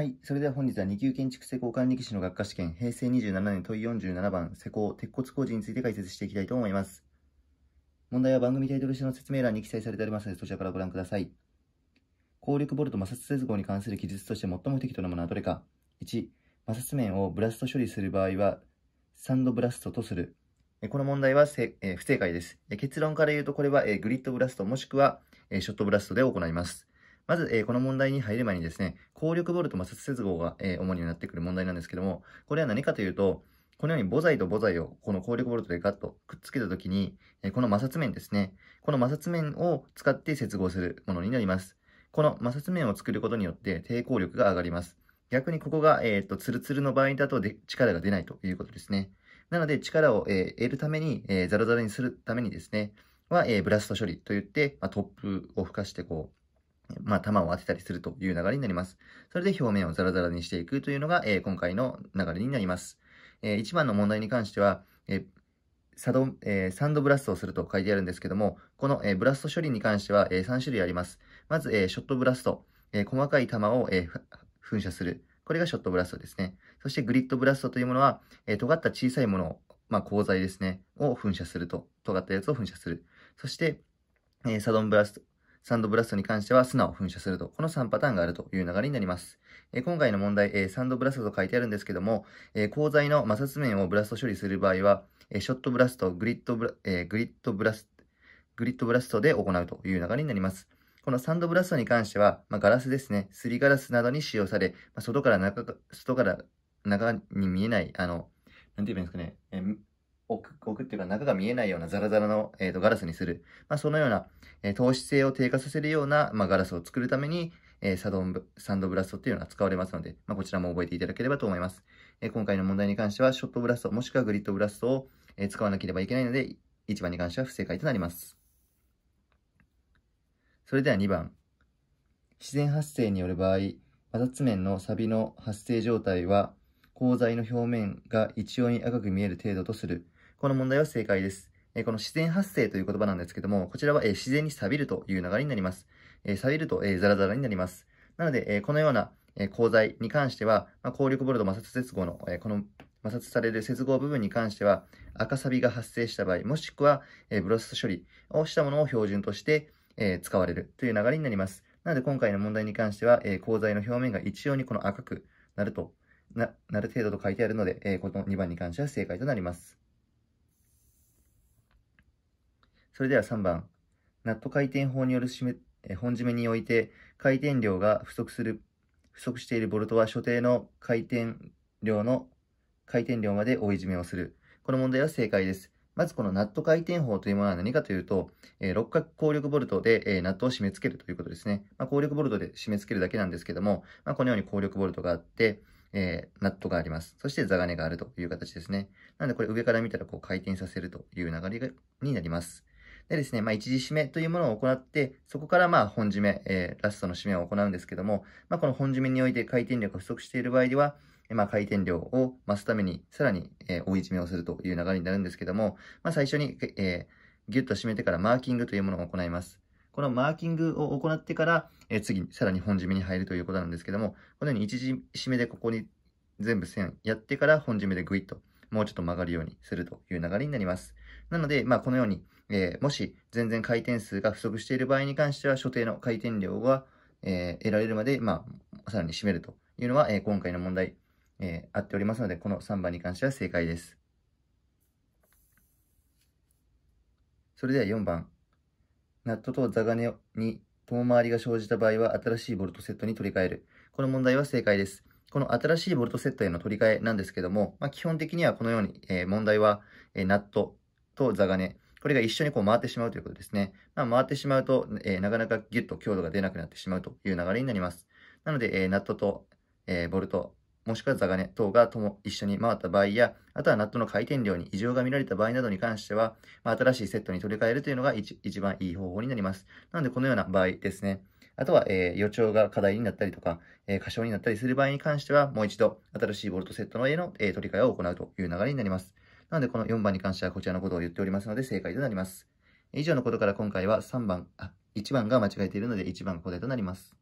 はい。それでは本日は2級建築施工管理技師の学科試験、平成27年問い47番、施工、鉄骨工事について解説していきたいと思います。問題は番組タイトル下の説明欄に記載されておりますので、そちらからご覧ください。効力ボルト摩擦接合に関する記述として最も適当なものはどれか ?1、摩擦面をブラスト処理する場合は、サンドブラストとする。この問題はえ不正解です。結論から言うと、これは、えグリッドブラストもしくは、えショットブラストで行います。まず、えこの問題に入る前にですね、効力ボルト摩擦接合が、えー、主になってくる問題なんですけども、これは何かというと、このように母材と母材をこの効力ボルトでガッとくっつけたときに、この摩擦面ですね。この摩擦面を使って接合するものになります。この摩擦面を作ることによって抵抗力が上がります。逆にここが、えー、と、ツルツルの場合だとで力が出ないということですね。なので力を、えー、得るために、えー、ザラザラにするためにですね、は、えー、ブラスト処理といって、まあ、ップを吹かしてこう、まあ、弾を当てたりするという流れになります。それで表面をザラザラにしていくというのが、えー、今回の流れになります。えー、1番の問題に関しては、えサドえー、サンドブラストをすると書いてあるんですけども、この、えブラスト処理に関しては、え3種類あります。まず、えショットブラスト、え細かい弾を、え噴射する。これがショットブラストですね。そしてグリッドブラストというものは、え尖った小さいものを、まあ、鋼材ですね、を噴射すると。尖ったやつを噴射する。そして、えサドンブラスト、サンドブラストに関しては砂を噴射すると。この3パターンがあるという流れになります。え今回の問題、えサンドブラストと書いてあるんですけども、え鋼材の摩擦面をブラスト処理する場合は、えショットブラスト、グリッドブラ、えグリッドブラスト、グリッドブラストで行うという流れになります。このサンドブラストに関しては、まあ、ガラスですね、すりガラスなどに使用され、まあ、外から中、外から中に見えない、あの、なんて言えばいいんですかね、置く、置くっていうか中が見えないようなザラザラの、えーと、ガラスにする。まあ、そのような、えー、透視性を低下させるような、まあ、ガラスを作るために、えー、サドンブ、サンドブラストっていうのが使われますので、まあ、こちらも覚えていただければと思います。えー、今回の問題に関しては、ショットブラストもしくはグリッドブラストを、え使わなければいけないので、1番に関しては不正解となります。それでは2番。自然発生による場合、摩擦面のサビの発生状態は、鋼材の表面が一様に赤く見える程度とする。この問題は正解です。えこの自然発生という言葉なんですけども、こちらは、え自然に錆びるという流れになります。え錆びると、えザラザラになります。なので、えこのような、え鋼材に関しては、ま力ボルト摩擦接合の、えこの摩擦される接合部分に関しては、赤錆が発生した場合、もしくは、えブロス処理をしたものを標準として、え使われるという流れになります。なので、今回の問題に関しては、え鋼材の表面が一様にこの赤くなるとな、なる程度と書いてあるので、えー、この2番に関しては正解となります。それでは3番。ナット回転法による締め、えー、本締めにおいて、回転量が不足する、不足しているボルトは所定の回転量の、回転量まで追い締めをする。この問題は正解です。まずこのナット回転法というものは何かというと、えー、六角効力ボルトで、えー、ナットを締め付けるということですね。まあ、効力ボルトで締め付けるだけなんですけども、まあ、このように効力ボルトがあって、えー、ナットがあります。そして座金があるという形ですね。なのでこれ上から見たらこう回転させるという流れがになります。でですね、まあ、一時締めというものを行って、そこからまあ本締め、えー、ラストの締めを行うんですけども、まあ、この本締めにおいて回転力が不足している場合では、まあ、回転量を増すために、さらに、えー、追い締めをするという流れになるんですけども、まあ、最初に、えー、ギュッと締めてからマーキングというものを行います。このマーキングを行ってから、え次、さらに本締めに入るということなんですけども、このように1締めでここに全部線やってから本締めでグイッともうちょっと曲がるようにするという流れになります。なので、まあ、このように、えー、もし全然回転数が不足している場合に関しては、所定の回転量が、えー、得られるまで、まあ、さらに締めるというのは、えー、今回の問題、えー、あっておりますので、この3番に関しては正解です。それでは4番。ナットとザガネに遠回りが生じた場合は新しいボルトセットに取り替える。この問題は正解です。この新しいボルトセットへの取り替えなんですけども、まあ、基本的にはこのように、えー、問題は、えー、ナットとザガネ、これが一緒にこう回ってしまうということですね。まあ、回ってしまうと、えー、なかなかギュッと強度が出なくなってしまうという流れになります。なので、えナットと、えボルト、もしくはザガネ等がとも一緒に回った場合や、あとはナットの回転量に異常が見られた場合などに関しては、まあ、新しいセットに取り替えるというのが一番いい方法になります。なので、このような場合ですね。あとは、えー、予兆が課題になったりとか、えー、過小になったりする場合に関しては、もう一度、新しいボルトセットの絵の、えー、取り替えを行うという流れになります。なので、この4番に関してはこちらのことを言っておりますので、正解となります。以上のことから今回は3番、あ、1番が間違えているので1番が答えとなります。